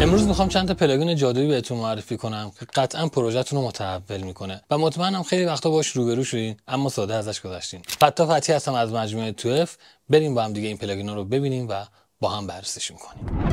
امروز میخوام چند تا پلاگین جادویی بهتون معرفی کنم که قطعا پروژهتون رو متحول میکنه و مطمئنم خیلی وقتا باش روبرو شدین اما ساده ازش گذشتین فتا فتی هستم از مجموعه توف بریم با هم دیگه این پلاگین رو ببینیم و با هم بررسیشون کنیم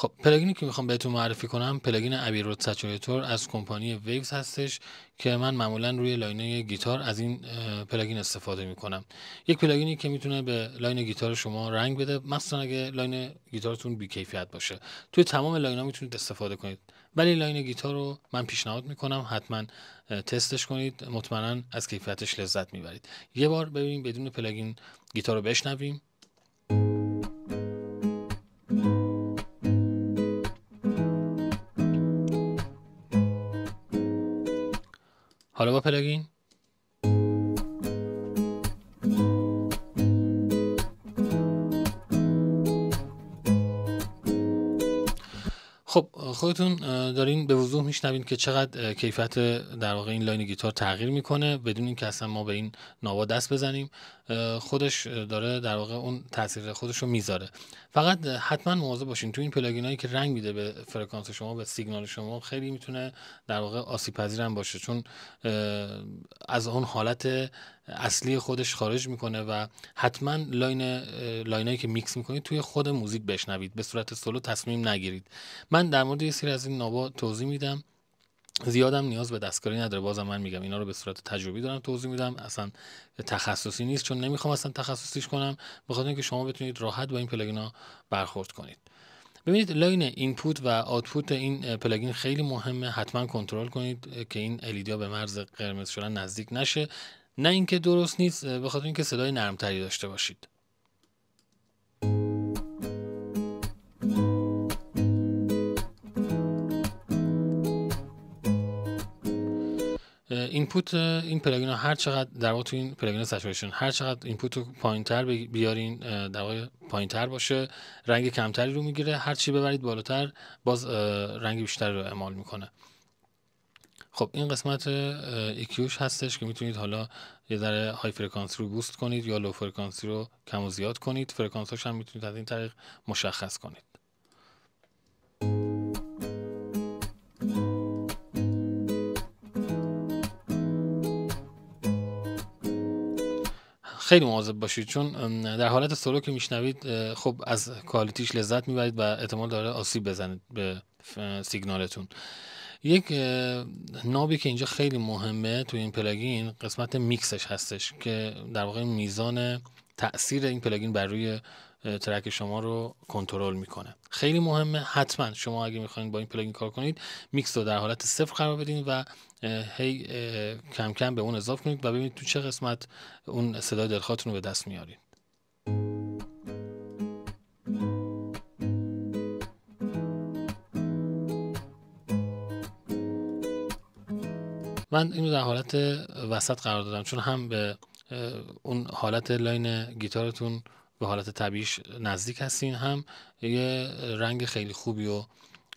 خب پلاگینی که میخوام بهتون معرفی کنم پلاگین ابیرود سچوریتور از کمپانی ویوز هستش که من معمولا روی لاینه گیتار از این پلاگین استفاده میکنم یک پلاگینی که میتونه به لاین گیتار شما رنگ بده مثلا اگه لاین گیتارتون کیفیت باشه توی تمام لاین ها میتونید استفاده کنید ولی لاین گیتار رو من پیشنهاد میکنم حتما تستش کنید مطمئنا از کیفیتش لذت میبرید یه بار ببینیم بدون پلاگین گیتار رو بشنویم حالا با پلاگین خب خودتون دارین به وضوح میشنوین که چقدر کیفیت در واقع این لاین گیتار تغییر میکنه بدون اینکه اصلا ما به این ناوا دست بزنیم خودش داره در واقع اون تاثیر خودش رو میذاره فقط حتما مواظب باشین تو این پلاگین هایی که رنگ میده به فرکانس شما به سیگنال شما خیلی میتونه در واقع آسیب پذیرم باشه چون از اون حالت اصلی خودش خارج میکنه و حتما لاین لاینایی که میکس میکنید توی خود موزیک بشنوید به صورت سولو تصمیم نگیرید من در مورد یه سری از این نوا توضیح میدم زیادم نیاز به دستکاری نداره بازم من میگم اینا رو به صورت تجربی دارم توضیح میدم اصلا تخصصی نیست چون نمیخوام اصلا تخصصیش کنم بخاطر اینکه شما بتونید راحت با این ها برخورد کنید ببینید لاین اینپوت و آوتپوت این پلاگین خیلی مهمه حتما کنترل کنید که این الیدیا e به مرز قرمز شدن نزدیک نشه نه اینکه درست نیست به اینکه صدای نرمتری داشته باشید اینپوت این پلاگین ها هر چقدر در واقع تو این پلاگین سچوریشن هر چقدر اینپوت رو پایین تر بیارین در واقع پایین تر باشه رنگ کمتری رو میگیره هر چی ببرید بالاتر باز رنگ بیشتری رو اعمال میکنه خب این قسمت ایکیوش e هستش که میتونید حالا یه ذره های فرکانس رو بوست کنید یا لو فرکانسی رو کم و زیاد کنید فرکانسش هم میتونید از این طریق مشخص کنید خیلی مواظب باشید چون در حالت سولو که میشنوید خب از کالیتیش لذت میبرید و احتمال داره آسیب بزنید به سیگنالتون یک نابی که اینجا خیلی مهمه تو این پلاگین قسمت میکسش هستش که در واقع میزان تاثیر این پلاگین بر روی ترک شما رو کنترل میکنه خیلی مهمه حتما شما اگه میخواین با این پلاگین کار کنید میکس رو در حالت صفر قرار بدین و هی کم کم به اون اضافه کنید و ببینید تو چه قسمت اون صدای دلخواهتون رو به دست میارید من اینو در حالت وسط قرار دادم چون هم به اون حالت لاین گیتارتون به حالت طبیعیش نزدیک هستین هم یه رنگ خیلی خوبی رو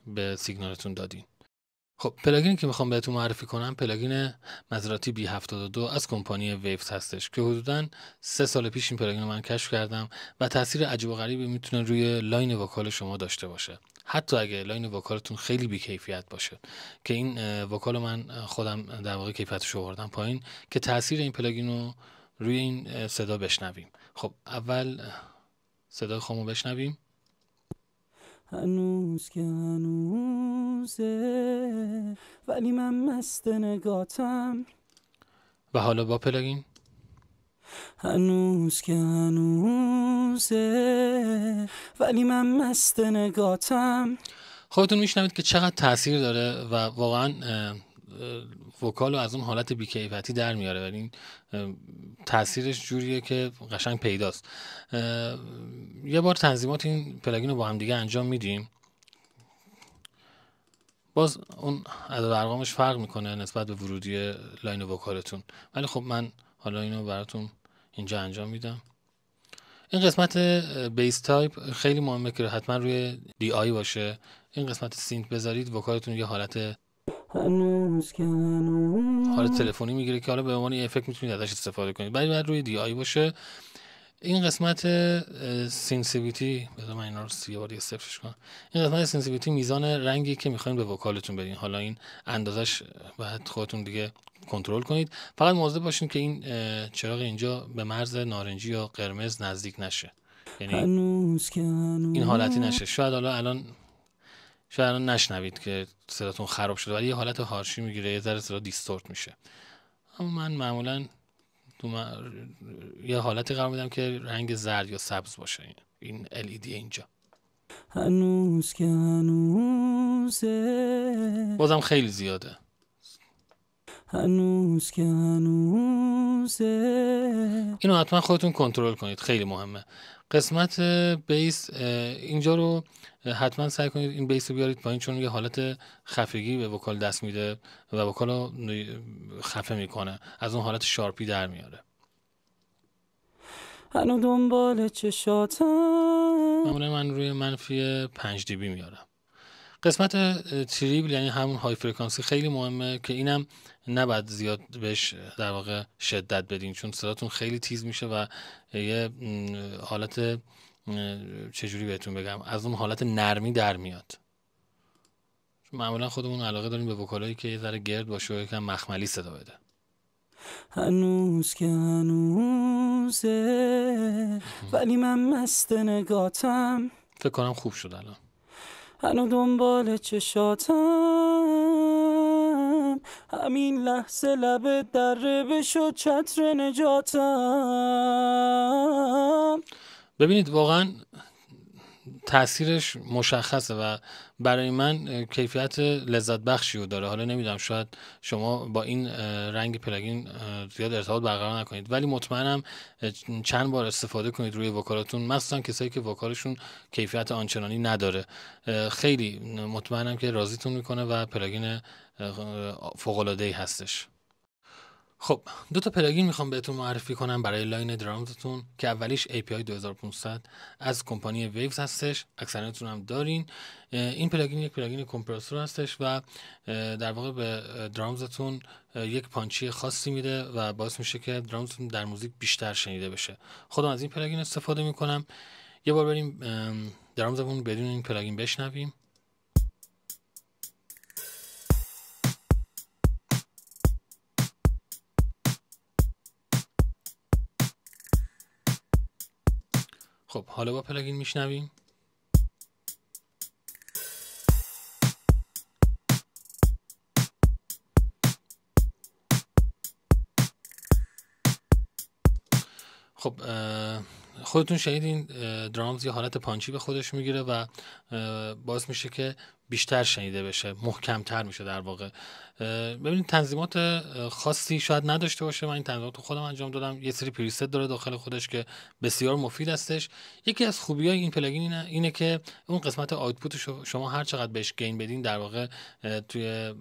به سیگنالتون دادین خب پلاگینی که میخوام بهتون معرفی کنم پلاگین مزراتی بی 72 از کمپانی ویفت هستش که حدودا سه سال پیش این پلاگین رو من کشف کردم و تاثیر عجیب و غریبی میتونه روی لاین وکال شما داشته باشه حتی اگه لاین وکالتون خیلی بیکیفیت باشه که این وکال من خودم در واقع کیفیتش آوردم پایین که تاثیر این پلاگین رو روی این صدا بشنویم خب اول صدای خامو بشنویم هنوز که ولی من مست نگاتم و حالا با پلاگین هنوز که هنوزه ولی من مست نگاتم خودتون میشنوید که چقدر تاثیر داره و واقعا وکال رو از اون حالت بیکیفتی در میاره ولی این تاثیرش جوریه که قشنگ پیداست یه بار تنظیمات این پلاگین رو با هم دیگه انجام میدیم باز اون از ارقامش فرق میکنه نسبت به ورودی لاین وکالتون ولی خب من حالا اینو براتون اینجا انجام میدم این قسمت بیس تایپ خیلی مهمه که حتما روی دی آی باشه این قسمت سینت بذارید وکالتون یه حالت حالت تلفنی میگیره که حالا به عنوان افکت میتونید ازش استفاده کنید ولی باید روی دی آی باشه این قسمت سینسیویتی بذار من اینا رو یه بار سفرش کنم این قسمت سینسیویتی میزان رنگی که میخواین به وکالتون بدین حالا این اندازش باید خودتون دیگه کنترل کنید فقط مواظب باشین که این چراغ اینجا به مرز نارنجی یا قرمز نزدیک نشه یعنی این حالتی نشه شاید حالا الان شاید الان نشنوید که صداتون خراب شده ولی یه حالت هارشی میگیره یه ذره صدا دیستورت میشه اما من معمولا یه حالتی قرار میدم که رنگ زرد یا سبز باشه این LED اینجا هنوز که بازم خیلی زیاده هنوز که هنوزه اینو حتما خودتون کنترل کنید خیلی مهمه قسمت بیس اینجا رو حتما سعی کنید این بیس رو بیارید پایین چون یه حالت خفگی به وکال دست میده و وکال رو خفه میکنه از اون حالت شارپی در میاره هنو دنبال چشاتم من روی منفی پنج دیبی میارم قسمت تریبل یعنی همون های فرکانسی خیلی مهمه که اینم نباید زیاد بهش در واقع شدت بدین چون صداتون خیلی تیز میشه و یه حالت چجوری بهتون بگم از اون حالت نرمی در میاد معمولا خودمون علاقه داریم به وکالایی که یه ذره گرد باشه و یکم مخملی صدا بده هنوز که هنوزه ولی من مست نگاتم فکر کنم خوب شد الان هنو دنبال چشاتم همین لحظه لب در بشو چتر نجاتم ببینید واقعا تاثیرش مشخصه و برای من کیفیت لذت بخشی رو داره حالا نمیدونم شاید شما با این رنگ پلاگین زیاد ارتباط برقرار نکنید ولی مطمئنم چند بار استفاده کنید روی وکالاتون مخصوصا کسایی که وکالشون کیفیت آنچنانی نداره خیلی مطمئنم که راضیتون میکنه و پلاگین فوقلادهی هستش خب دو تا پلاگین میخوام بهتون معرفی کنم برای لاین درامزتون که اولیش API 2500 از کمپانی ویوز هستش اکثرتون هم دارین این پلاگین یک پلاگین کمپرسور هستش و در واقع به درامزتون یک پانچی خاصی میده و باعث میشه که درامزتون در موزیک بیشتر شنیده بشه خودم از این پلاگین استفاده میکنم یه بار بریم درامزمون بدون این پلاگین بشنویم خب حالا با پلاگین میشنویم خب خودتون شنیدین درامز یه حالت پانچی به خودش میگیره و باعث میشه که بیشتر شنیده بشه محکمتر میشه در واقع ببینید تنظیمات خاصی شاید نداشته باشه من این تنظیمات خودم انجام دادم یه سری پریست داره داخل خودش که بسیار مفید هستش یکی از خوبی های این پلاگین اینه, که اون قسمت آوتپوت شما هر چقدر بهش گین بدین در واقع توی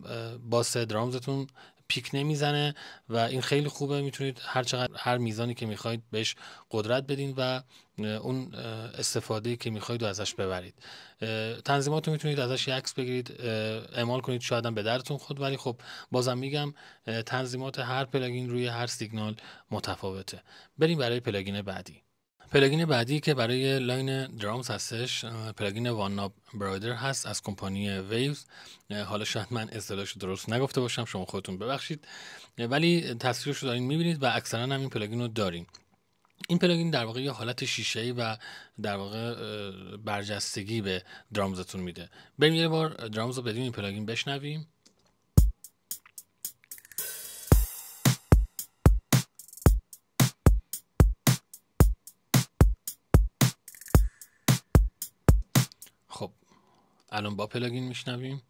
باس درامزتون پیک نمیزنه و این خیلی خوبه میتونید هر چقدر هر میزانی که میخواید بهش قدرت بدین و اون استفاده که میخواید ازش ببرید تنظیمات رو میتونید ازش عکس بگیرید اعمال کنید شاید هم به درتون خود ولی خب بازم میگم تنظیمات هر پلاگین روی هر سیگنال متفاوته بریم برای پلاگین بعدی پلاگین بعدی که برای لاین درامز هستش پلاگین وان ناب برادر هست از کمپانی ویوز حالا شاید من اصطلاحش درست نگفته باشم شما خودتون ببخشید ولی تصویرش رو دارین میبینید و اکثرا هم این پلاگین رو دارین این پلاگین در واقع یه حالت شیشه ای و در واقع برجستگی به درامزتون میده بریم یه بار درامز رو بدون این پلاگین بشنویم الان با پلاگین میشنویم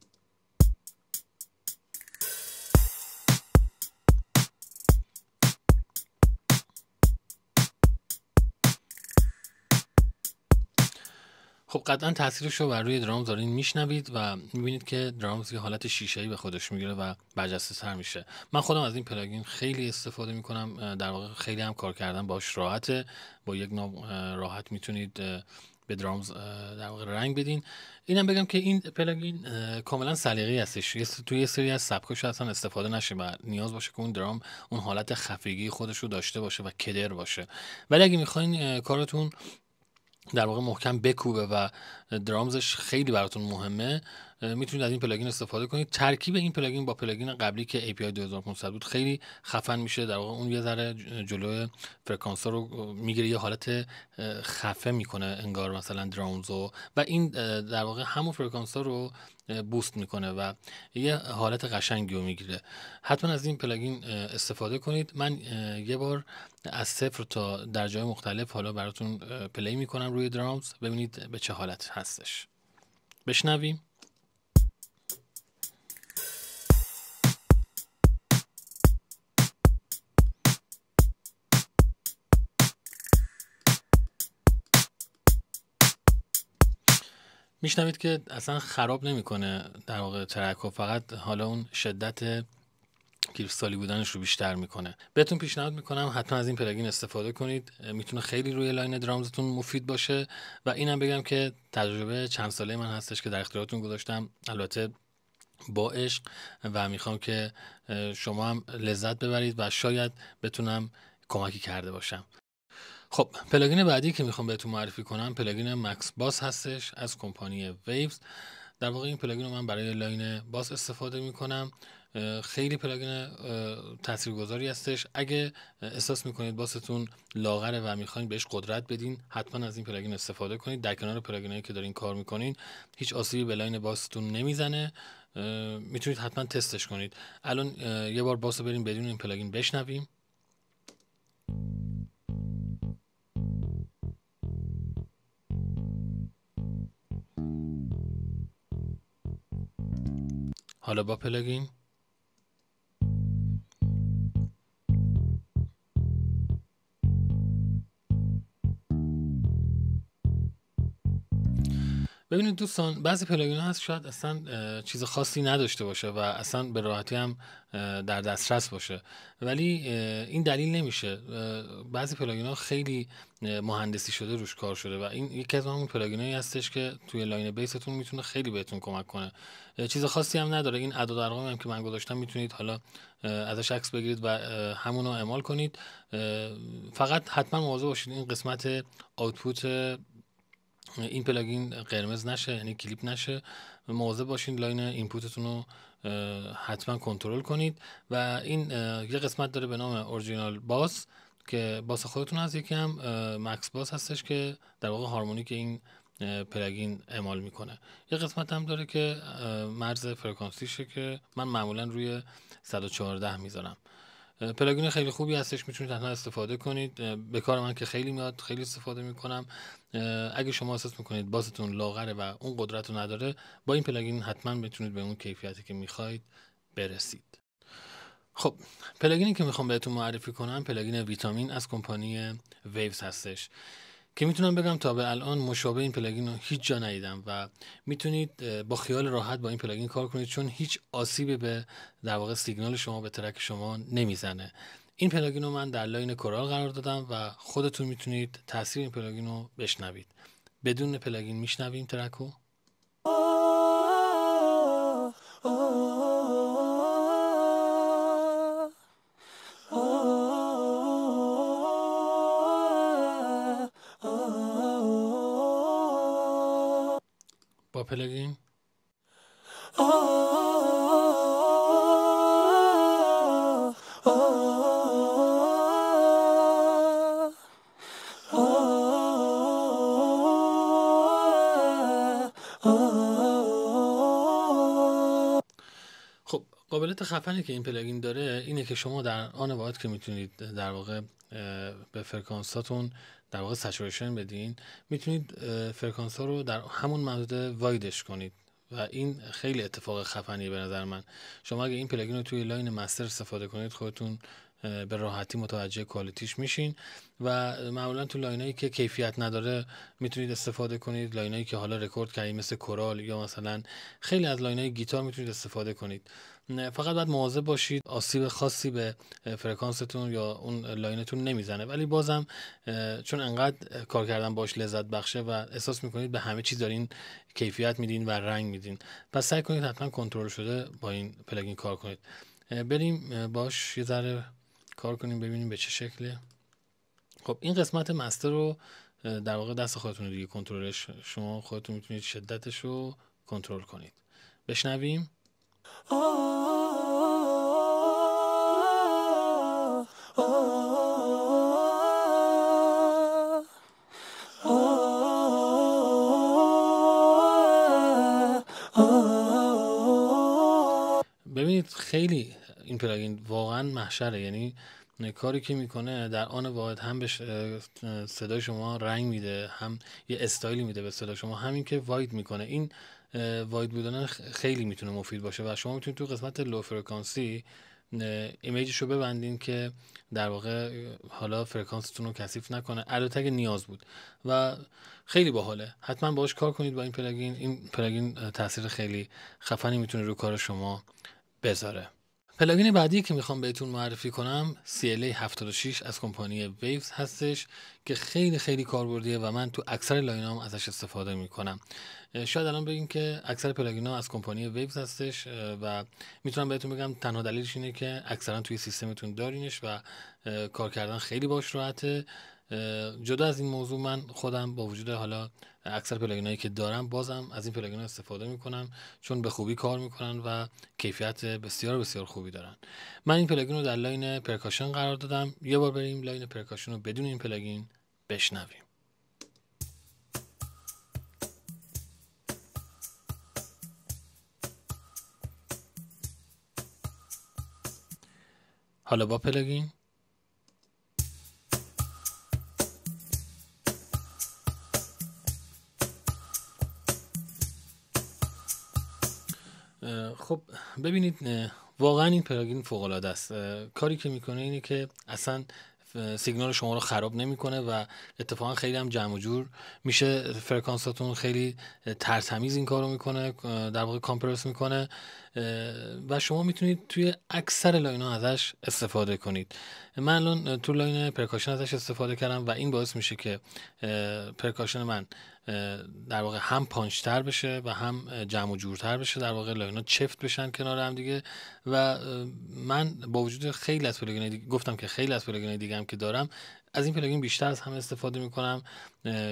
خب قطعا تاثیرش رو بر روی درامز دارین میشنوید و میبینید که درامز یه حالت شیشه‌ای به خودش میگیره و برجسته تر میشه من خودم از این پلاگین خیلی استفاده میکنم در واقع خیلی هم کار کردن باش راحته با یک نام راحت میتونید به درامز در واقع رنگ بدین اینم بگم که این پلاگین کاملا سلیقه‌ای هستش توی یه سری از سبکاش اصلا استفاده نشه و نیاز باشه که اون درام اون حالت خفگی خودش رو داشته باشه و کدر باشه ولی اگه میخواین کارتون در واقع محکم بکوبه و درامزش خیلی براتون مهمه میتونید از این پلاگین استفاده کنید ترکیب این پلاگین با پلاگین قبلی که API 2500 بود خیلی خفن میشه در واقع اون یه ذره جلو فرکانس رو میگیره یه حالت خفه میکنه انگار مثلا درامز و و این در واقع همون فرکانس رو بوست میکنه و یه حالت قشنگی رو میگیره حتما از این پلاگین استفاده کنید من یه بار از صفر تا در جای مختلف حالا براتون پلی میکنم روی درامز ببینید به چه حالت هستش بشنویم میشنوید که اصلا خراب نمیکنه در واقع ترک و فقط حالا اون شدت کریستالی بودنش رو بیشتر میکنه بهتون پیشنهاد میکنم حتما از این پلاگین استفاده کنید میتونه خیلی روی لاین درامزتون مفید باشه و اینم بگم که تجربه چند ساله من هستش که در اختیارتون گذاشتم البته با عشق و میخوام که شما هم لذت ببرید و شاید بتونم کمکی کرده باشم خب پلاگین بعدی که میخوام بهتون معرفی کنم پلاگین مکس باس هستش از کمپانی ویوز در واقع این پلاگین رو من برای لاین باس استفاده میکنم خیلی پلاگین تاثیرگذاری هستش اگه احساس میکنید باستون لاغره و میخواین بهش قدرت بدین حتما از این پلاگین استفاده کنید در کنار هایی که دارین کار میکنین هیچ آسیبی به لاین باستون نمیزنه میتونید حتما تستش کنید الان یه بار باس بریم بدون این پلاگین بشنویم Alaba Pellegrin? ببینید دوستان بعضی پلاگین ها هست شاید اصلا چیز خاصی نداشته باشه و اصلا به راحتی هم در دسترس باشه ولی این دلیل نمیشه بعضی پلاگین ها خیلی مهندسی شده روش کار شده و این یکی از همون پلاگین هستش که توی لاین بیستون میتونه خیلی بهتون کمک کنه چیز خاصی هم نداره این عدد ارقامی هم که من گذاشتم میتونید حالا ازش عکس بگیرید و همون رو اعمال کنید فقط حتما مواظب باشید این قسمت آوتپوت این پلاگین قرمز نشه یعنی کلیپ نشه مواظب باشین لاین اینپوتتون رو حتما کنترل کنید و این یه قسمت داره به نام اورجینال باس که باس خودتون هست یکی هم مکس باس هستش که در واقع هارمونیک این پلاگین اعمال میکنه یه قسمت هم داره که مرز فرکانسیشه که من معمولا روی 114 میذارم پلاگین خیلی خوبی هستش میتونید حتما استفاده کنید به کار من که خیلی میاد خیلی استفاده میکنم اگه شما احساس میکنید بازتون لاغره و اون قدرت رو نداره با این پلاگین حتما میتونید به اون کیفیتی که میخواید برسید خب پلاگینی که میخوام بهتون معرفی کنم پلاگین ویتامین از کمپانی ویوز هستش که میتونم بگم تا به الان مشابه این پلاگین رو هیچ جا ندیدم و میتونید با خیال راحت با این پلاگین کار کنید چون هیچ آسیبی به در واقع سیگنال شما به ترک شما نمیزنه این پلاگین رو من در لاین کورال قرار دادم و خودتون میتونید تاثیر این پلاگین رو بشنوید بدون پلاگین میشنویم ترک رو پلگین خب قابلیت خفنی که این پلاگین داره اینه که شما در آن واحد که میتونید در واقع به فرکانساتون در واقع سچوریشن بدین میتونید فرکانس ها رو در همون محدوده وایدش کنید و این خیلی اتفاق خفنی به نظر من شما اگه این پلاگین رو توی لاین مستر استفاده کنید خودتون به راحتی متوجه کالیتیش میشین و معمولا تو لاینایی که کیفیت نداره میتونید استفاده کنید لاینایی که حالا رکورد کردید مثل کورال یا مثلا خیلی از لاینای گیتار میتونید استفاده کنید فقط باید مواظب باشید آسیب خاصی به فرکانستون یا اون لاینتون نمیزنه ولی بازم چون انقدر کار کردن باش لذت بخشه و احساس میکنید به همه چیز دارین کیفیت میدین و رنگ میدین پس سعی کنید حتما کنترل شده با این پلاگین کار کنید بریم باش یه ذره کار کنیم ببینیم به چه شکله خب این قسمت مستر رو در واقع دست خودتون دیگه کنترلش شما خودتون میتونید شدتش رو کنترل کنید بشنویم ببینید خیلی این پلاگین واقعا محشره یعنی کاری که میکنه در آن واحد هم به صدای شما رنگ میده هم یه استایلی میده به صدای شما همین که واید میکنه این واید بودن خیلی میتونه مفید باشه و شما میتونید تو قسمت لو فرکانسی ایمیجش رو ببندین که در واقع حالا فرکانستون رو کثیف نکنه الاتگ نیاز بود و خیلی باحاله حتما باش کار کنید با این پلاگین این پلاگین تاثیر خیلی خفنی میتونه رو کار شما بذاره پلاگین بعدی که میخوام بهتون معرفی کنم CLA 76 از کمپانی ویوز هستش که خیلی خیلی کاربردیه و من تو اکثر لاینام ازش استفاده میکنم شاید الان بگیم که اکثر پلاگین ها از کمپانی ویوز هستش و میتونم بهتون بگم تنها دلیلش اینه که اکثرا توی سیستمتون دارینش و کار کردن خیلی باش راحته جدا از این موضوع من خودم با وجود حالا اکثر پلاگین هایی که دارم بازم از این پلاگین استفاده میکنم چون به خوبی کار میکنن و کیفیت بسیار بسیار خوبی دارن من این پلاگین رو در لاین پرکاشن قرار دادم یه بار بریم لاین پرکاشن رو بدون این پلاگین بشنویم حالا با پلاگین خب ببینید واقعا این پلاگین فوق العاده است کاری که میکنه اینه که اصلا سیگنال شما رو خراب نمیکنه و اتفاقا خیلی هم جمع و جور میشه فرکانساتون خیلی ترتمیز این کارو میکنه در واقع کامپرس میکنه و شما میتونید توی اکثر لاین ها ازش استفاده کنید من الان تو لاین پرکاشن ازش استفاده کردم و این باعث میشه که پرکاشن من در واقع هم پانچتر بشه و هم جمع و جورتر بشه در واقع لاینا چفت بشن کنار هم دیگه و من با وجود خیلی از پلاگین دیگه گفتم که خیلی از پلاگین دیگه هم که دارم از این پلاگین بیشتر از همه استفاده میکنم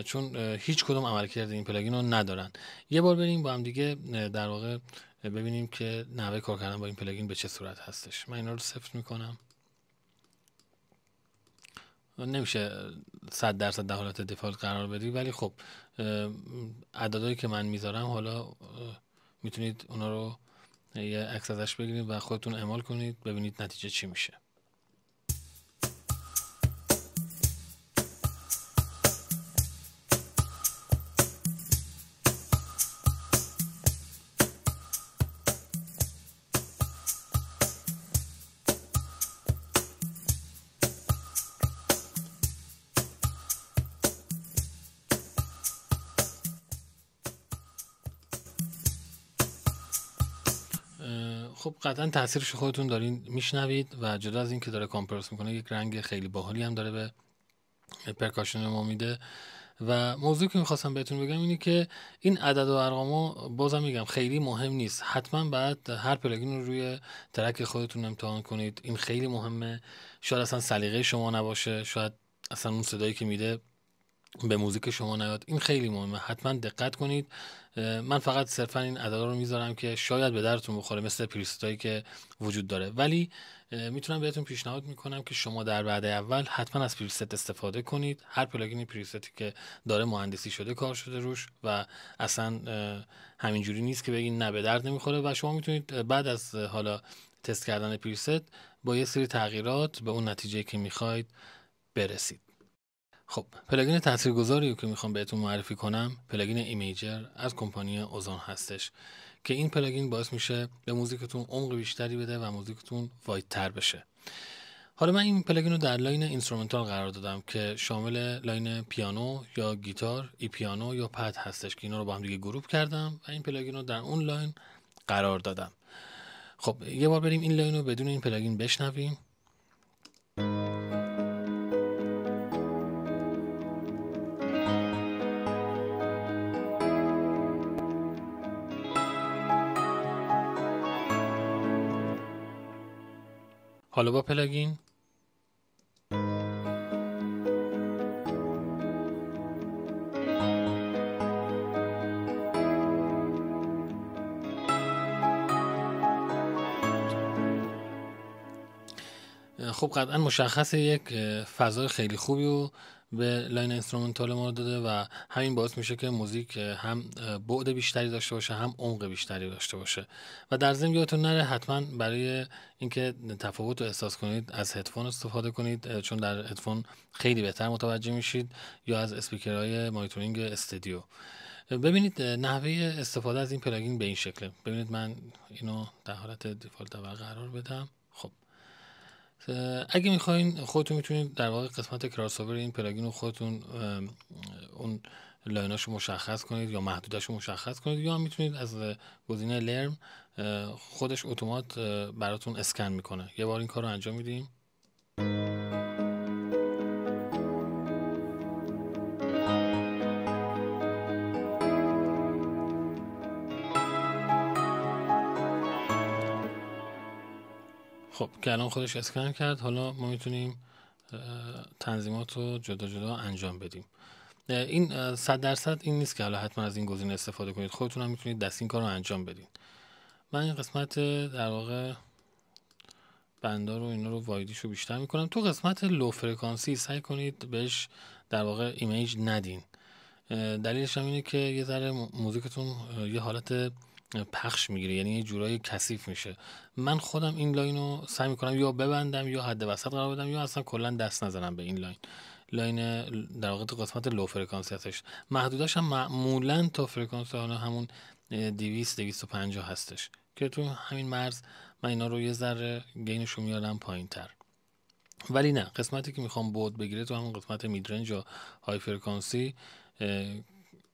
چون هیچ کدوم عملکرد این پلاگین رو ندارن یه بار بریم با هم دیگه در واقع ببینیم که نوه کار کردن با این پلاگین به چه صورت هستش من اینا رو صفر میکنم نمیشه 100 درصد در حالت دفالت قرار بدی ولی خب عددهایی که من میذارم حالا میتونید اونا رو یه عکس ازش بگیرید و خودتون اعمال کنید ببینید نتیجه چی میشه خب قطعا تاثیرش خودتون دارین میشنوید و جدا از اینکه داره کامپرس میکنه یک رنگ خیلی باحالی هم داره به پرکاشن ما میده و موضوعی که میخواستم بهتون بگم اینه که این عدد و ارقامو بازم میگم خیلی مهم نیست حتما بعد هر پلاگین رو روی ترک خودتون امتحان کنید این خیلی مهمه شاید اصلا سلیقه شما نباشه شاید اصلا اون صدایی که میده به موزیک شما نیاد این خیلی مهمه حتما دقت کنید من فقط صرفا این عددا رو میذارم که شاید به درتون بخوره مثل پریستایی که وجود داره ولی میتونم بهتون پیشنهاد میکنم که شما در بعد اول حتما از پریست استفاده کنید هر پلاگین پریستی که داره مهندسی شده کار شده روش و اصلا همینجوری نیست که بگین نه به درد نمیخوره و شما میتونید بعد از حالا تست کردن پریست با یه سری تغییرات به اون نتیجه که میخواید برسید خب پلاگین تاثیرگذاری که میخوام بهتون معرفی کنم پلاگین ایمیجر از کمپانی اوزان هستش که این پلاگین باعث میشه به موزیکتون عمق بیشتری بده و موزیکتون وایدتر بشه حالا من این پلاگین رو در لاین اینسترومنتال قرار دادم که شامل لاین پیانو یا گیتار ای پیانو یا پد هستش که اینا رو با هم دیگه گروپ کردم و این پلاگین رو در اون لاین قرار دادم خب یه بار بریم این لاین رو بدون این پلاگین بشنویم حالا با پلاگین خب قطعا مشخص یک فضای خیلی خوبی و به لاین اینسترومنتال ما داده و همین باعث میشه که موزیک هم بعد بیشتری داشته باشه هم عمق بیشتری داشته باشه و در ضمن یادتون نره حتما برای اینکه تفاوت رو احساس کنید از هدفون استفاده کنید چون در هدفون خیلی بهتر متوجه میشید یا از اسپیکرهای مانیتورینگ استودیو ببینید نحوه استفاده از این پلاگین به این شکله ببینید من اینو در حالت دیفالت قرار بدم اگه میخواین خودتون میتونید در واقع قسمت کراسوور این پلاگین رو خودتون اون لایناش رو مشخص کنید یا محدودش رو مشخص کنید یا میتونید از گزینه لرم خودش اتومات براتون اسکن میکنه یه بار این کار رو انجام میدیم خب، که الان خودش اسکن کرد حالا ما میتونیم تنظیمات رو جدا جدا انجام بدیم این صد درصد این نیست که حالا حتما از این گزینه استفاده کنید خودتون هم میتونید دست این کار رو انجام بدید من این قسمت در واقع بندار رو اینا رو وایدیش رو بیشتر میکنم تو قسمت لو فرکانسی سعی کنید بهش در واقع ایمیج ندین دلیلش هم اینه که یه ذره موزیکتون یه حالت پخش میگیره یعنی یه جورایی کثیف میشه من خودم این لاین رو سعی میکنم یا ببندم یا حد وسط قرار بدم یا اصلا کلا دست نزنم به این لاین لاین در واقع قسمت لو فرکانسی هستش محدودش هم معمولا تا فرکانس حالا همون 200 250 هستش که تو همین مرز من اینا رو یه ذره گینش رو میارم پایین تر ولی نه قسمتی که میخوام بود بگیره تو همون قسمت میدرنج یا های فرکانسی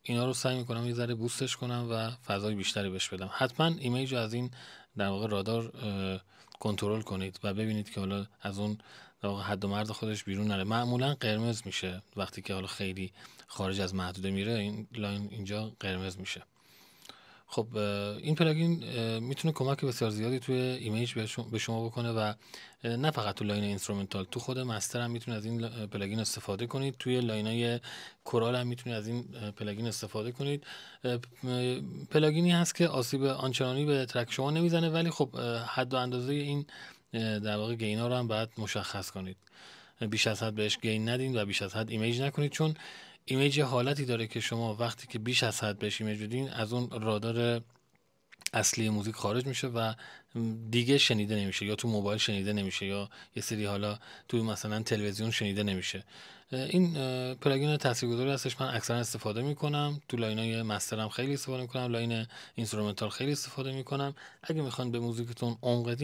اینا رو سعی میکنم یه ذره بوستش کنم و فضای بیشتری بهش بدم حتما ایمیج از این در واقع رادار کنترل کنید و ببینید که حالا از اون در واقع حد و مرد خودش بیرون نره معمولا قرمز میشه وقتی که حالا خیلی خارج از محدوده میره این لاین اینجا قرمز میشه خب این پلاگین میتونه کمک بسیار زیادی توی ایمیج به شما بکنه و نه فقط تو لاین اینسترومنتال تو خود مستر هم میتونید از این پلاگین استفاده کنید توی لاینای کورال هم میتونید از این پلاگین استفاده کنید پلاگینی هست که آسیب آنچنانی به ترک شما نمیزنه ولی خب حد و اندازه این در واقع گینا رو هم باید مشخص کنید بیش از حد بهش گین ندین و بیش از حد ایمیج نکنید چون ایمیج یه حالتی داره که شما وقتی که بیش از حد بهش ایمیج بدین از اون رادار اصلی موزیک خارج میشه و دیگه شنیده نمیشه یا تو موبایل شنیده نمیشه یا یه سری حالا تو مثلا تلویزیون شنیده نمیشه این پلاگین تاثیرگذاری هستش من اکثرا استفاده میکنم تو لاین های مسترم خیلی استفاده میکنم لاین اینسترومنتال خیلی استفاده میکنم اگه میخوان به موزیکتون عمق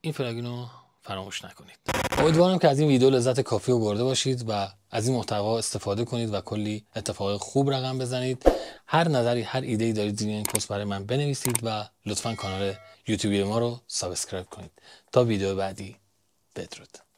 این پلاگین فراموش نکنید امیدوارم که از این ویدیو لذت کافی رو برده باشید و از این محتوا استفاده کنید و کلی اتفاق خوب رقم بزنید هر نظری هر ایده دارید زیر این پست برای من بنویسید و لطفا کانال یوتیوبی ما رو سابسکرایب کنید تا ویدیو بعدی بدرود